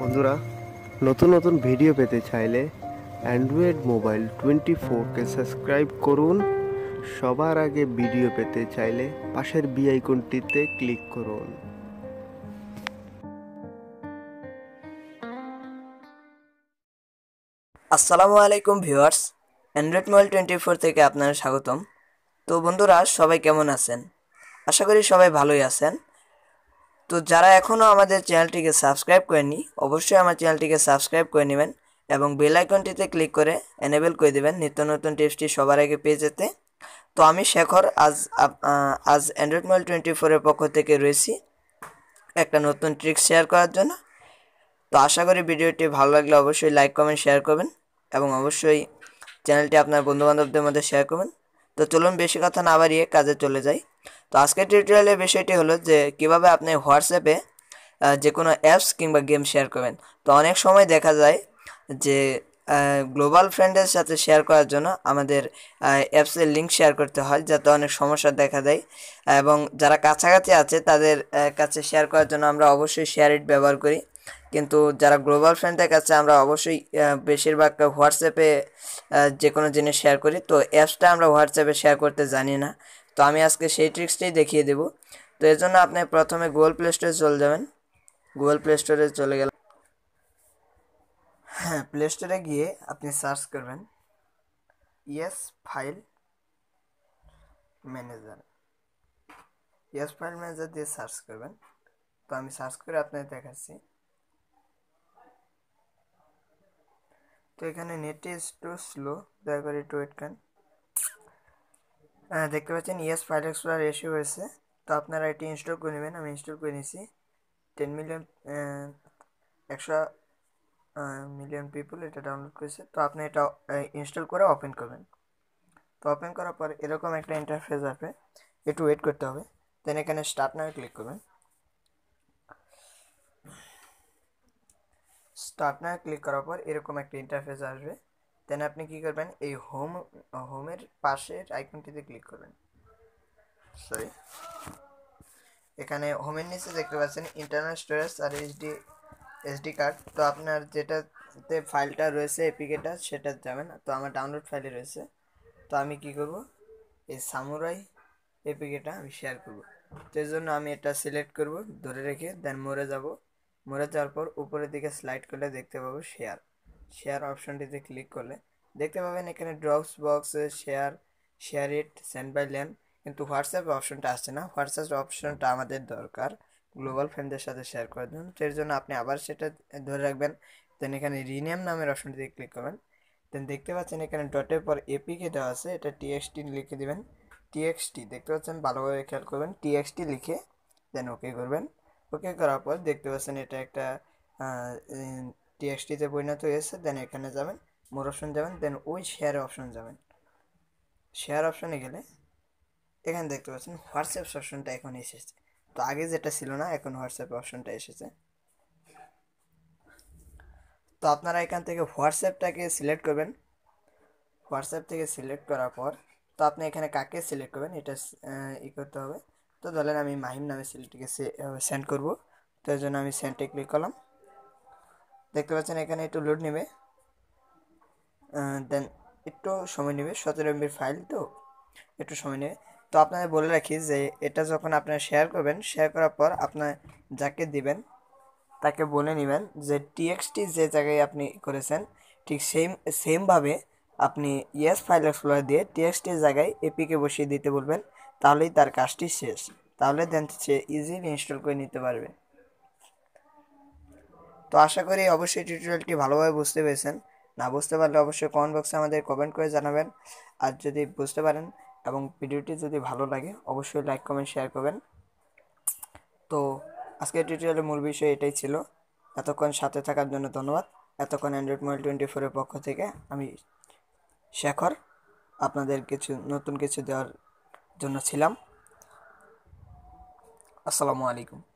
বন্ধুরা নতুন নতুন ভিডিও পেতে চাইলে অ্যান্ড্রয়েড মোবাইল টোয়েন্টি ফোরকে সাবস্ক্রাইব করুন সবার আগে ভিডিও পেতে চাইলে পাশের বিআইকনটিতে ক্লিক করুন আসসালামু আলাইকুম viewers Android mobile twenty four থেকে আপনারা স্বাগতম তো বন্ধুরা সবাই কেমন আছেন আশা করি সবাই ভালোই আছেন তো যারা এখনও আমাদের চ্যানেলটিকে সাবস্ক্রাইব করেনি অবশ্যই আমার চ্যানেলটিকে সাবস্ক্রাইব করে নেবেন এবং বেল আইকনটিতে ক্লিক করে এনেবেল করে দেবেন নিত্য নতুন টিপসটি সবার আগে পেয়ে যেতে তো আমি শেখর আজ আজ অ্যান্ড্রয়েড মোবাইল টোয়েন্টি ফোরের পক্ষ থেকে রয়েছি একটা নতুন ট্রিক শেয়ার করার জন্য তো আশা করি ভিডিওটি ভালো লাগলে অবশ্যই লাইক কমেন্ট শেয়ার করবেন এবং অবশ্যই চ্যানেলটি আপনার বন্ধুবান্ধবদের মধ্যে শেয়ার করবেন তো চলুন বেশি কথা না বাড়িয়ে কাজে চলে যায় তো আজকের টিউটোরিয়ালের বিষয়টি হলো যে কিভাবে আপনি হোয়াটসঅ্যাপে যে কোনো অ্যাপস কিংবা গেম শেয়ার করবেন তো অনেক সময় দেখা যায় যে গ্লোবাল ফ্রেন্ডের সাথে শেয়ার করার জন্য আমাদের অ্যাপসের লিঙ্ক শেয়ার করতে হয় যাতে অনেক সমস্যা দেখা দেয় এবং যারা কাছাকাছি আছে তাদের কাছে শেয়ার করার জন্য আমরা অবশ্যই শেয়ার ইট ব্যবহার করি কিন্তু যারা গ্লোবাল ফ্রেন্ডের কাছে আমরা অবশ্যই বেশিরভাগ হোয়াটসঅ্যাপে যে কোনো জিনিস শেয়ার করি তো অ্যাপসটা আমরা হোয়াটসঅ্যাপে শেয়ার করতে জানি না তো আমি আজকে সেই ট্রিক্সটাই দেখিয়ে দেব তো এর জন্য আপনি প্রথমে গুগল প্লে স্টোরে চলে যাবেন গুগল প্লে স্টোরে চলে গেলেন হ্যাঁ প্লে স্টোরে গিয়ে আপনি সার্চ করবেন yes file manager yes file manager দিয়ে সার্চ করবেন তো আমি সার্চ করে আপনাকে দেখাচ্ছি তো এখানে নেট ইজ টু স্লো দয়া করে একটু ওয়েট করেন হ্যাঁ, দেখতে পাচ্ছেন ইয়েস ফাইল এক্সপ্লোরার রেশিও হয়েছে তো আপনারা এটি ইনস্টল করে নেবেন আমি ইনস্টল করে নিয়েছি টেন মিলিয়ন একশো মিলিয়ন পিপল এটা ডাউনলোড করেছে তো আপনি এটা ইনস্টল করে ওপেন করবেন তো ওপেন করার পর এরকম একটা ইন্টারফেস আসবে একটু ওয়েট করতে হবে দেন এখানে স্টার্ট নামে ক্লিক করবেন স্টার্ট নামে ক্লিক করার পর এরকম একটা ইন্টারফেস আসবে দেন আপনি কি করবেন এই হোম হোমের পাশের আইকনটিতে ক্লিক করবেন সরি এখানে হোমের নিচে দেখতে পাচ্ছেন ইন্টারনাল স্টোরেজ আর এইচডি এসডি কার্ড তো আপনার যেটাতে ফাইলটা রয়েছে এপিকেটা সেটা যাবেন তো আমার ডাউনলোড ফাইলে রয়েছে তো আমি কি করব এই সামুরাই এপিকেটা আমি শেয়ার করব তো এই জন্য আমি এটা সিলেক্ট করব ধরে রেখে দেন মরে যাব মরে যাওয়ার পর উপরের দিকে স্লাইড করলে দেখতে পাবো শেয়ার শেয়ার অপশনটিতে ক্লিক করলে দেখতে পাবেন এখানে Dropbox share share it send by LAN কিন্তু হোয়াটসঅ্যাপ অপশনটা আসছে না হোয়াটসঅ্যাপ অপশনটা আমাদের দরকার গ্লোবাল ফ্রেন্ডদের সাথে শেয়ার করে দেন তো এর জন্য আপনি আবার সেটা ধরে রাখবেন দেন এখানে রিনেম নামের অপশনটিতে ক্লিক করবেন দেন দেখতে পাচ্ছেন এখানে ডটের পর এপিকে দেওয়া আছে এটা টিএক্সটি লিখে দেবেন টিএক্সটি দেখতে পাচ্ছেন ভালোভাবে খেয়াল করবেন টিএক্সটি লিখে দেন ওকে করবেন ওকে করার পর দেখতে পাচ্ছেন এটা একটা টিএসটিতে পরিণত হয়েছে দেন এখানে যাবেন মোর অপশন যাবেন দেন ওই শেয়ার অপশন যাবেন শেয়ার অপশনে গেলে এখানে দেখতে পাচ্ছেন হোয়াটসঅ্যাপ অপশনটা এখন এসেছে তো আগে যেটা ছিল না এখন হোয়াটসঅ্যাপ অপশনটা এসেছে তো আপনারা এখান থেকে হোয়াটসঅ্যাপটাকে সিলেক্ট করবেন হোয়াটসঅ্যাপ থেকে সিলেক্ট করার পর তো আপনি এখানে কাকে সিলেক্ট করবেন এটা ই করতে হবে তো ধরেন আমি মাহিম নামে সিলেক্টকে সেন্ড করব তো এর জন্য আমি সেন্ডে ক্লিক করলাম দেখতে পাচ্ছেন এখানে একটু লোড নেবে দেন একটু সময় নেবে সতেরো এমবির ফাইল তো একটু সময় নেবে তো আপনাদের বলে রাখি যে এটা যখন আপনারা শেয়ার করবেন শেয়ার করার পর আপনার যাকে দিবেন তাকে বলে নেবেন যে টিএক্সটি যে জায়গায় আপনি করেছেন ঠিক সেম সেমভাবে আপনি ইয়েস ফাইল এক্সপ্লোর দিয়ে টিএক্সটির জায়গায় এপিকে বসিয়ে দিতে বলবেন তাহলেই তার কাজটি শেষ তাহলে দেন সে ইজিলি ইনস্টল করে নিতে পারবে তো আশা করি অবশ্যই টিউটোরিয়ালটি ভালোভাবে বুঝতে পেরেছেন না বুঝতে পারলে অবশ্যই কমেন্ট বক্সে আমাদের কমেন্ট করে জানাবেন আর যদি বুঝতে পারেন এবং ভিডিওটি যদি ভালো লাগে অবশ্যই লাইক কমেন্ট শেয়ার করবেন তো আজকের টিউটোরিয়ালের মূল বিষয় এটাই ছিল এতক্ষণ সাথে থাকার জন্য ধন্যবাদ এতক্ষণ অ্যান্ড্রয়েড মোবাইল টোয়েন্টি ফোরের পক্ষ থেকে আমি শেখর আপনাদের কিছু নতুন কিছু দেওয়ার জন্য ছিলাম আসসালামু আলাইকুম